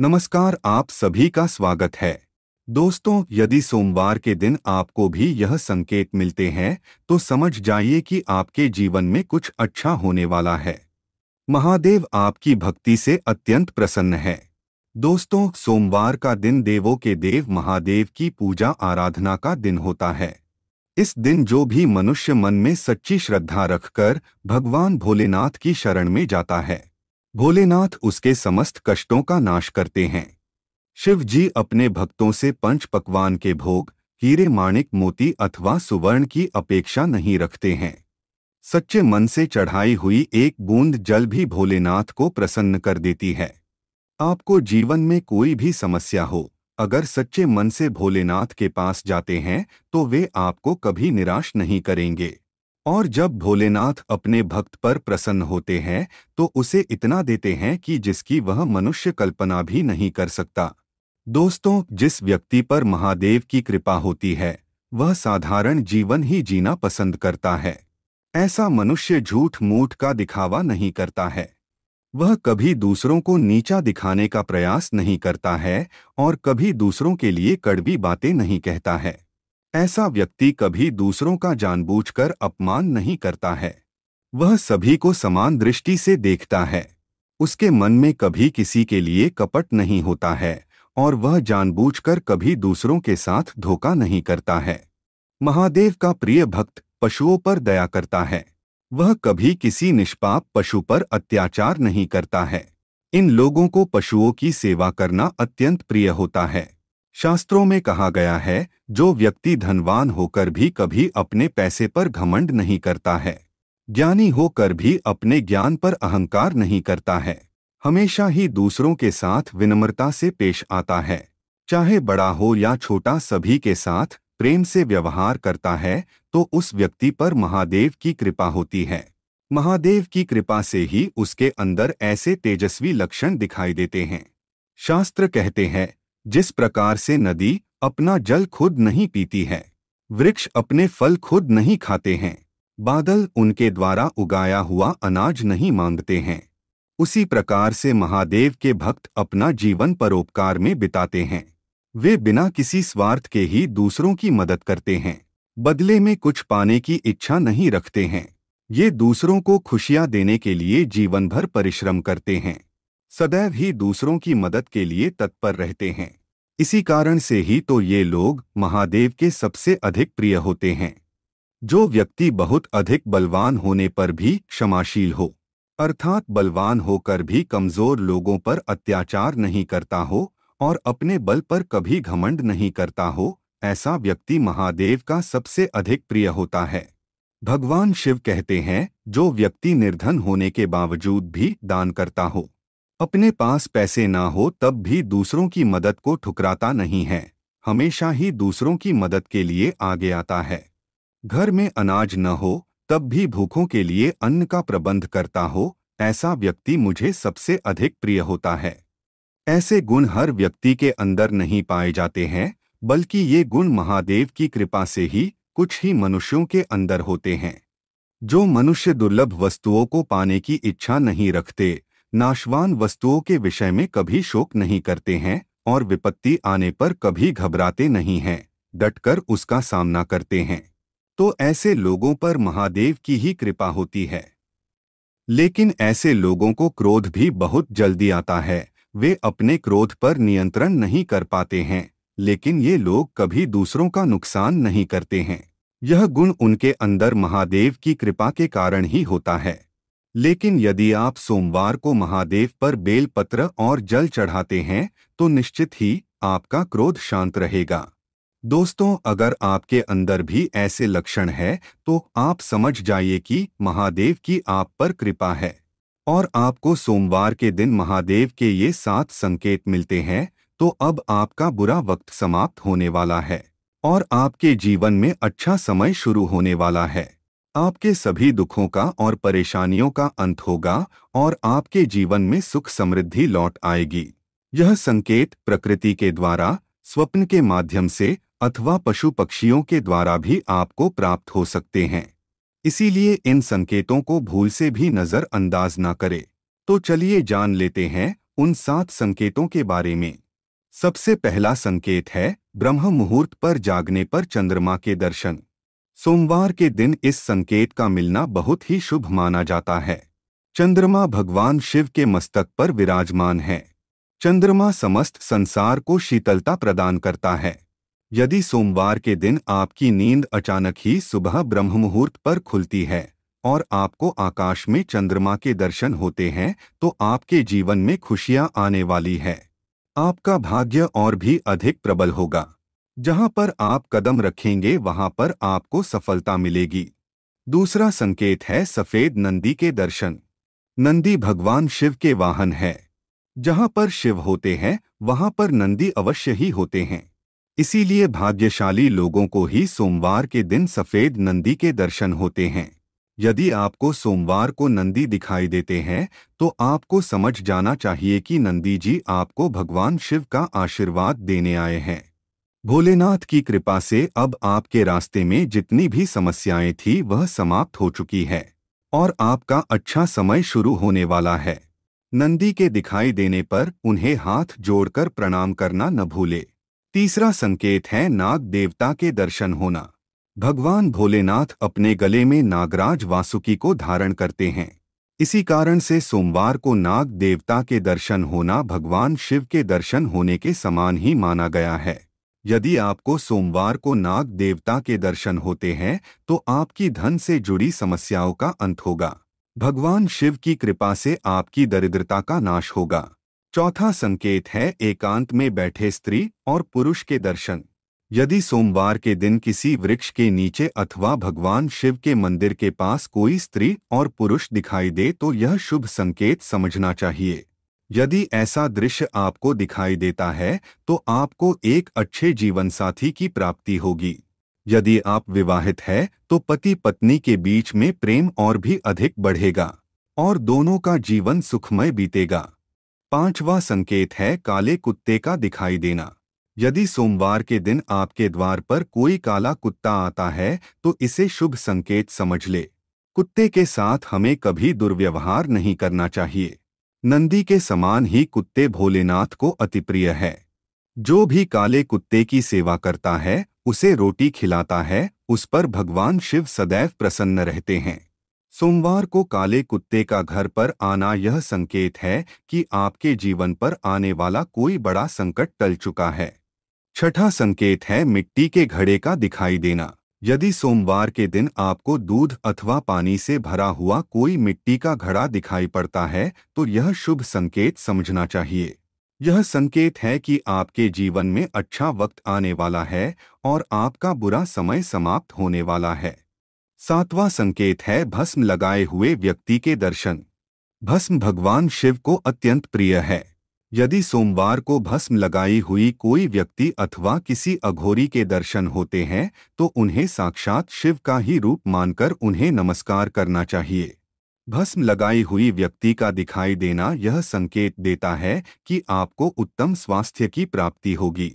नमस्कार आप सभी का स्वागत है दोस्तों यदि सोमवार के दिन आपको भी यह संकेत मिलते हैं तो समझ जाइए कि आपके जीवन में कुछ अच्छा होने वाला है महादेव आपकी भक्ति से अत्यंत प्रसन्न है दोस्तों सोमवार का दिन देवों के देव महादेव की पूजा आराधना का दिन होता है इस दिन जो भी मनुष्य मन में सच्ची श्रद्धा रखकर भगवान भोलेनाथ की शरण में जाता है भोलेनाथ उसके समस्त कष्टों का नाश करते हैं शिव जी अपने भक्तों से पंच पकवान के भोग हीरे माणिक मोती अथवा सुवर्ण की अपेक्षा नहीं रखते हैं सच्चे मन से चढ़ाई हुई एक बूंद जल भी भोलेनाथ को प्रसन्न कर देती है आपको जीवन में कोई भी समस्या हो अगर सच्चे मन से भोलेनाथ के पास जाते हैं तो वे आपको कभी निराश नहीं करेंगे और जब भोलेनाथ अपने भक्त पर प्रसन्न होते हैं तो उसे इतना देते हैं कि जिसकी वह मनुष्य कल्पना भी नहीं कर सकता दोस्तों जिस व्यक्ति पर महादेव की कृपा होती है वह साधारण जीवन ही जीना पसंद करता है ऐसा मनुष्य झूठ मूठ का दिखावा नहीं करता है वह कभी दूसरों को नीचा दिखाने का प्रयास नहीं करता है और कभी दूसरों के लिए कड़वी बातें नहीं कहता है ऐसा व्यक्ति कभी दूसरों का जानबूझकर अपमान नहीं करता है वह सभी को समान दृष्टि से देखता है उसके मन में कभी किसी के लिए कपट नहीं होता है और वह जानबूझकर कभी दूसरों के साथ धोखा नहीं करता है महादेव का प्रिय भक्त पशुओं पर दया करता है वह कभी किसी निष्पाप पशु पर अत्याचार नहीं करता है इन लोगों को पशुओं की सेवा करना अत्यंत प्रिय होता है शास्त्रों में कहा गया है जो व्यक्ति धनवान होकर भी कभी अपने पैसे पर घमंड नहीं करता है ज्ञानी होकर भी अपने ज्ञान पर अहंकार नहीं करता है हमेशा ही दूसरों के साथ विनम्रता से पेश आता है चाहे बड़ा हो या छोटा सभी के साथ प्रेम से व्यवहार करता है तो उस व्यक्ति पर महादेव की कृपा होती है महादेव की कृपा से ही उसके अंदर ऐसे तेजस्वी लक्षण दिखाई देते हैं शास्त्र कहते हैं जिस प्रकार से नदी अपना जल खुद नहीं पीती है वृक्ष अपने फल खुद नहीं खाते हैं बादल उनके द्वारा उगाया हुआ अनाज नहीं मांगते हैं उसी प्रकार से महादेव के भक्त अपना जीवन परोपकार में बिताते हैं वे बिना किसी स्वार्थ के ही दूसरों की मदद करते हैं बदले में कुछ पाने की इच्छा नहीं रखते हैं ये दूसरों को खुशियां देने के लिए जीवन भर परिश्रम करते हैं सदैव ही दूसरों की मदद के लिए तत्पर रहते हैं इसी कारण से ही तो ये लोग महादेव के सबसे अधिक प्रिय होते हैं जो व्यक्ति बहुत अधिक बलवान होने पर भी क्षमाशील हो अर्थात बलवान होकर भी कमजोर लोगों पर अत्याचार नहीं करता हो और अपने बल पर कभी घमंड नहीं करता हो ऐसा व्यक्ति महादेव का सबसे अधिक प्रिय होता है भगवान शिव कहते हैं जो व्यक्ति निर्धन होने के बावजूद भी दान करता हो अपने पास पैसे ना हो तब भी दूसरों की मदद को ठुकराता नहीं है हमेशा ही दूसरों की मदद के लिए आगे आता है घर में अनाज न हो तब भी भूखों के लिए अन्न का प्रबंध करता हो ऐसा व्यक्ति मुझे सबसे अधिक प्रिय होता है ऐसे गुण हर व्यक्ति के अंदर नहीं पाए जाते हैं बल्कि ये गुण महादेव की कृपा से ही कुछ ही मनुष्यों के अंदर होते हैं जो मनुष्य दुर्लभ वस्तुओं को पाने की इच्छा नहीं रखते नाशवान वस्तुओं के विषय में कभी शोक नहीं करते हैं और विपत्ति आने पर कभी घबराते नहीं हैं डटकर उसका सामना करते हैं तो ऐसे लोगों पर महादेव की ही कृपा होती है लेकिन ऐसे लोगों को क्रोध भी बहुत जल्दी आता है वे अपने क्रोध पर नियंत्रण नहीं कर पाते हैं लेकिन ये लोग कभी दूसरों का नुकसान नहीं करते हैं यह गुण उनके अंदर महादेव की कृपा के कारण ही होता है लेकिन यदि आप सोमवार को महादेव पर बेलपत्र और जल चढ़ाते हैं तो निश्चित ही आपका क्रोध शांत रहेगा दोस्तों अगर आपके अंदर भी ऐसे लक्षण है तो आप समझ जाइए कि महादेव की आप पर कृपा है और आपको सोमवार के दिन महादेव के ये सात संकेत मिलते हैं तो अब आपका बुरा वक्त समाप्त होने वाला है और आपके जीवन में अच्छा समय शुरू होने वाला है आपके सभी दुखों का और परेशानियों का अंत होगा और आपके जीवन में सुख समृद्धि लौट आएगी यह संकेत प्रकृति के द्वारा स्वप्न के माध्यम से अथवा पशु पक्षियों के द्वारा भी आपको प्राप्त हो सकते हैं इसीलिए इन संकेतों को भूल से भी नज़रअंदाज न करें तो चलिए जान लेते हैं उन सात संकेतों के बारे में सबसे पहला संकेत है ब्रह्म मुहूर्त पर जागने पर चंद्रमा के दर्शन सोमवार के दिन इस संकेत का मिलना बहुत ही शुभ माना जाता है चंद्रमा भगवान शिव के मस्तक पर विराजमान है चंद्रमा समस्त संसार को शीतलता प्रदान करता है यदि सोमवार के दिन आपकी नींद अचानक ही सुबह ब्रह्म मुहूर्त पर खुलती है और आपको आकाश में चंद्रमा के दर्शन होते हैं तो आपके जीवन में खुशियां आने वाली है आपका भाग्य और भी अधिक प्रबल होगा जहां पर आप कदम रखेंगे वहां पर आपको सफलता मिलेगी दूसरा संकेत है सफेद नंदी के दर्शन नंदी भगवान शिव के वाहन है जहां पर शिव होते हैं वहां पर नंदी अवश्य ही होते हैं इसीलिए भाग्यशाली लोगों को ही सोमवार के दिन सफेद नंदी के दर्शन होते हैं यदि आपको सोमवार को नंदी दिखाई देते हैं तो आपको समझ जाना चाहिए कि नंदी जी आपको भगवान शिव का आशीर्वाद देने आए हैं भोलेनाथ की कृपा से अब आपके रास्ते में जितनी भी समस्याएं थी वह समाप्त हो चुकी है और आपका अच्छा समय शुरू होने वाला है नंदी के दिखाई देने पर उन्हें हाथ जोड़कर प्रणाम करना न भूले तीसरा संकेत है नाग देवता के दर्शन होना भगवान भोलेनाथ अपने गले में नागराज वासुकी को धारण करते हैं इसी कारण से सोमवार को नाग देवता के दर्शन होना भगवान शिव के दर्शन होने के समान ही माना गया है यदि आपको सोमवार को नाग देवता के दर्शन होते हैं तो आपकी धन से जुड़ी समस्याओं का अंत होगा भगवान शिव की कृपा से आपकी दरिद्रता का नाश होगा चौथा संकेत है एकांत में बैठे स्त्री और पुरुष के दर्शन यदि सोमवार के दिन किसी वृक्ष के नीचे अथवा भगवान शिव के मंदिर के पास कोई स्त्री और पुरुष दिखाई दे तो यह शुभ संकेत समझना चाहिए यदि ऐसा दृश्य आपको दिखाई देता है तो आपको एक अच्छे जीवनसाथी की प्राप्ति होगी यदि आप विवाहित हैं तो पति पत्नी के बीच में प्रेम और भी अधिक बढ़ेगा और दोनों का जीवन सुखमय बीतेगा पांचवा संकेत है काले कुत्ते का दिखाई देना यदि सोमवार के दिन आपके द्वार पर कोई काला कुत्ता आता है तो इसे शुभ संकेत समझ ले कुत्ते के साथ हमें कभी दुर्व्यवहार नहीं करना चाहिए नंदी के समान ही कुत्ते भोलेनाथ को अतिप्रिय है जो भी काले कुत्ते की सेवा करता है उसे रोटी खिलाता है उस पर भगवान शिव सदैव प्रसन्न रहते हैं सोमवार को काले कुत्ते का घर पर आना यह संकेत है कि आपके जीवन पर आने वाला कोई बड़ा संकट टल चुका है छठा संकेत है मिट्टी के घड़े का दिखाई देना यदि सोमवार के दिन आपको दूध अथवा पानी से भरा हुआ कोई मिट्टी का घड़ा दिखाई पड़ता है तो यह शुभ संकेत समझना चाहिए यह संकेत है कि आपके जीवन में अच्छा वक्त आने वाला है और आपका बुरा समय समाप्त होने वाला है सातवां संकेत है भस्म लगाए हुए व्यक्ति के दर्शन भस्म भगवान शिव को अत्यंत प्रिय है यदि सोमवार को भस्म लगाई हुई कोई व्यक्ति अथवा किसी अघोरी के दर्शन होते हैं तो उन्हें साक्षात शिव का ही रूप मानकर उन्हें नमस्कार करना चाहिए भस्म लगाई हुई व्यक्ति का दिखाई देना यह संकेत देता है कि आपको उत्तम स्वास्थ्य की प्राप्ति होगी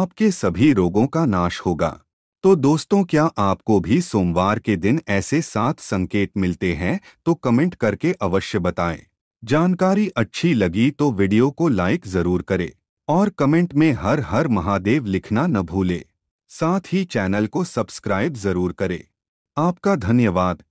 आपके सभी रोगों का नाश होगा तो दोस्तों क्या आपको भी सोमवार के दिन ऐसे सात संकेत मिलते हैं तो कमेंट करके अवश्य बताएं जानकारी अच्छी लगी तो वीडियो को लाइक जरूर करें और कमेंट में हर हर महादेव लिखना न भूले साथ ही चैनल को सब्सक्राइब जरूर करें आपका धन्यवाद